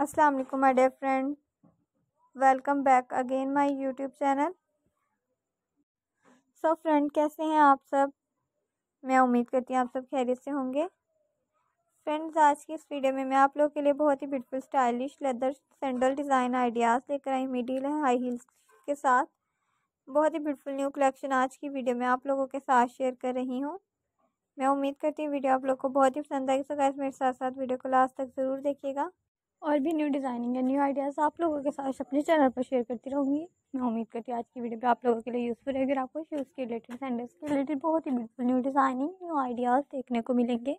अस्सलाम वालेकुम my dear friend welcome back again my YouTube channel so friend कैसे हैं आप सब मैं उम्मीद करती हूँ आप सब खैरियत से होंगे फ्रेंड्स आज की इस वीडियो में मैं आप लोगों के लिए बहुत ही beautiful stylish leather sandal design ideas लेकर आई मिडिल है हाई हील्स के साथ बहुत ही ब्यूटीफुल न्यू कलेक्शन आज की वीडियो में आप लोगों के साथ शेयर कर रही हूँ मैं उम्मीद करती हूँ वीडियो आप लोग को बहुत ही पसंद आएगी सो तो गाइस मेरे साथ साथ वीडियो को लास्ट तक ज़रूर देखिएगा और भी न्यू डिज़ाइनिंग या न्यू आइडियाज़ आप लोगों के साथ अपने चैनल पर शेयर करती रहूँगी मैं उम्मीद करती हूँ आज की वीडियो भी आप लोगों के लिए यूज़फुल है अगर आपको शूज़ के रिलेटेड सैंडल्स के रिलेटेड बहुत ही beautiful new designing new ideas देखने को मिलेंगे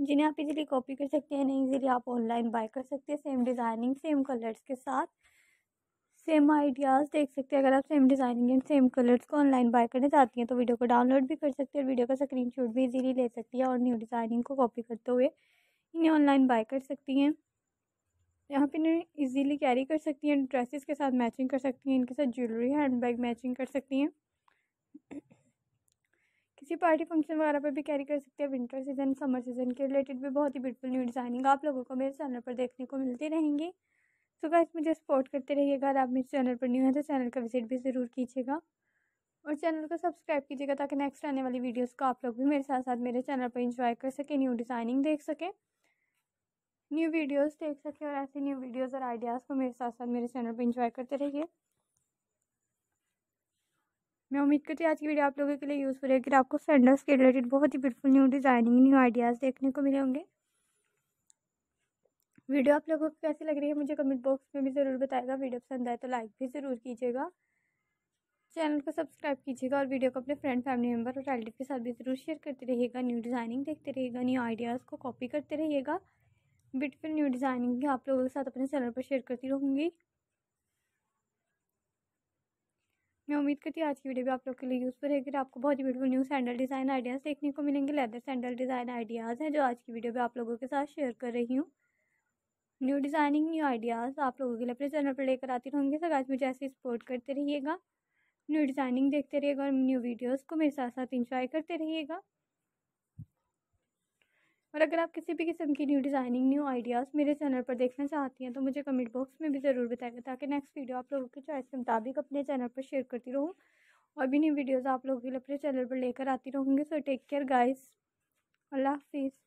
जिन्हें आप इजीली कॉपी कर सकते हैं नहीं इजीली आप ऑनलाइन बाय कर सकते हैं सेम डिज़ाइनिंग सेम कलर्स के साथ सेम आइडियाज़ देख सकते हैं अगर आप same designing and same colours को ऑनलाइन बाय करना चाहती हैं तो वीडियो को डाउनलोड भी कर सकते हैं वीडियो का स्क्रीनशॉट भी इजीली ले सकती है और न्यू डिज़ाइनिंग को कॉपी करते हुए इन्हें ऑनलाइन बाय कर सकती हैं यहाँ पे इन्हें इजीली कैरी कर सकती हैं ड्रेसेस के साथ मैचिंग कर सकती हैं इनके साथ ज्वेलरी हैंड बैग मैचिंग कर सकती हैं किसी पार्टी फंक्शन वगैरह पर भी कैरी कर सकते हैं विंटर सीजन समर सीजन के रिलेटेड भी बहुत ही ब्यूटीफुल न्यू डिज़ाइनिंग आप लोगों को मेरे चैनल पर देखने को मिलती रहेंगी तो गाइस मुझे सपोर्ट करते रहिएगा अगर आप मेरे चैनल पर न्यू हैं तो चैनल का विजिट भी ज़रूर कीजिएगा और चैनल को सब्सक्राइब कीजिएगा ताकि नेक्स्ट आने वाली वीडियोज़ को आप लोग भी मेरे साथ साथ मेरे चैनल पर इंजॉय कर सकें न्यू डिज़ाइनिंग देख सकें न्यू वीडियोस देख सकें और ऐसे न्यू वीडियोस और आइडियाज़ को मेरे साथ साथ मेरे चैनल पर इंजॉय करते रहिए मैं उम्मीद करती हूँ आज की वीडियो आप लोगों के लिए यूज़फुल है कि आपको फेंडर्स के रिलेटेड बहुत ही beautiful new designing new ideas देखने को मिले होंगे वीडियो आप लोगों को कैसी लग रही है मुझे कमेंट बॉक्स में भी ज़रूर बताएगा वीडियो पसंद आए तो लाइक भी ज़रूर कीजिएगा चैनल को सब्सक्राइब कीजिएगा और वीडियो को अपने फ्रेंड फैमिली मेम्बर और रिलेटिव के साथ भी ज़रूर शेयर करते रहिएगा न्यू डिज़ाइनिंग देखते रहिएगा न्यू आइडियाज़ को कॉपी करते रहिएगा ब्यूटीफुल न्यू डिज़ाइनिंग आप लोगों के साथ अपने चैनल पर शेयर करती रहूँगी मैं उम्मीद करती हूँ आज की वीडियो भी आप लोग के लिए यूज़फुल है कि आपको बहुत ही beautiful new sandal design ideas देखने को मिलेंगे लेदर सैंडल डिज़ाइन आइडियाज़ हैं जो आज की वीडियो भी आप लोगों के साथ शेयर कर रही हूँ न्यू डिज़ाइनिंग न्यू आइडियाज़ आप लोगों के लिए अपने चैनल पर लेकर आती रहूँगी सर आज मुझे ऐसे सपोर्ट करते रहिएगा न्यू डिज़ाइनिंग देखते रहिएगा और न्यू वीडियोज़ को मेरे साथ साथ इंजॉय करते रहिएगा और अगर आप किसी भी किस्म की न्यू डिज़ाइनिंग न्यू आइडियाज़ मेरे चैनल पर देखना चाहती हैं तो मुझे कमेंट बॉक्स में भी ज़रूर बताएगा ताकि नेक्स्ट वीडियो आप लोगों की चॉइस के मुताबिक अपने चैनल पर शेयर करती रहूँ और भी न्यू वीडियोज़ आप लोगों के लिए अपने चैनल पर लेकर आती रहूँगी सो टेक केयर गाइस अल्लाह हाफिज़